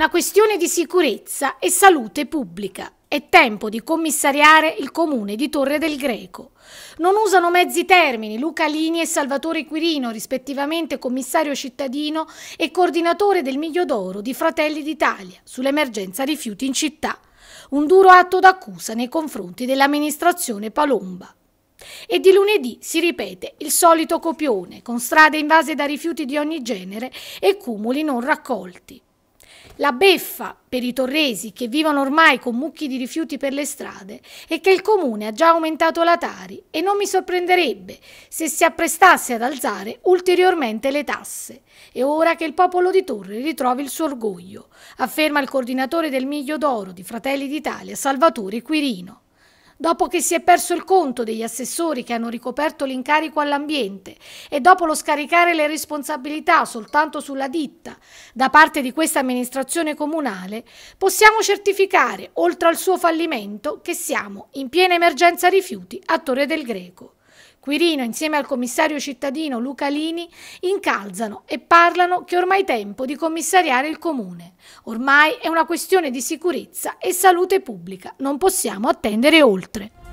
una questione di sicurezza e salute pubblica. È tempo di commissariare il comune di Torre del Greco. Non usano mezzi termini Luca Lini e Salvatore Quirino, rispettivamente commissario cittadino e coordinatore del Miglio d'Oro di Fratelli d'Italia sull'emergenza rifiuti in città. Un duro atto d'accusa nei confronti dell'amministrazione Palomba. E di lunedì si ripete il solito copione, con strade invase da rifiuti di ogni genere e cumuli non raccolti. La beffa per i torresi che vivono ormai con mucchi di rifiuti per le strade è che il comune ha già aumentato la Tari e non mi sorprenderebbe se si apprestasse ad alzare ulteriormente le tasse. È ora che il popolo di Torre ritrovi il suo orgoglio, afferma il coordinatore del Miglio d'Oro di Fratelli d'Italia, Salvatore Quirino. Dopo che si è perso il conto degli assessori che hanno ricoperto l'incarico all'ambiente e dopo lo scaricare le responsabilità soltanto sulla ditta da parte di questa amministrazione comunale, possiamo certificare, oltre al suo fallimento, che siamo in piena emergenza rifiuti a Torre del Greco. Quirino, insieme al commissario cittadino Luca Lini, incalzano e parlano che ormai è tempo di commissariare il comune. Ormai è una questione di sicurezza e salute pubblica, non possiamo attendere oltre.